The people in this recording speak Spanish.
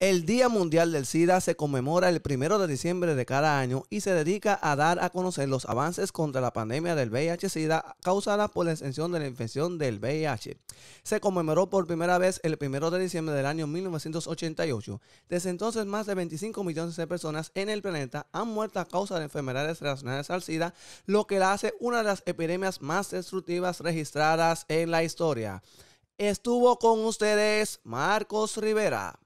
El Día Mundial del SIDA se conmemora el primero de diciembre de cada año y se dedica a dar a conocer los avances contra la pandemia del VIH-Sida causada por la extensión de la infección del VIH. Se conmemoró por primera vez el primero de diciembre del año 1988. Desde entonces, más de 25 millones de personas en el planeta han muerto a causa de enfermedades relacionadas al SIDA, lo que la hace una de las epidemias más destructivas registradas en la historia. Estuvo con ustedes Marcos Rivera.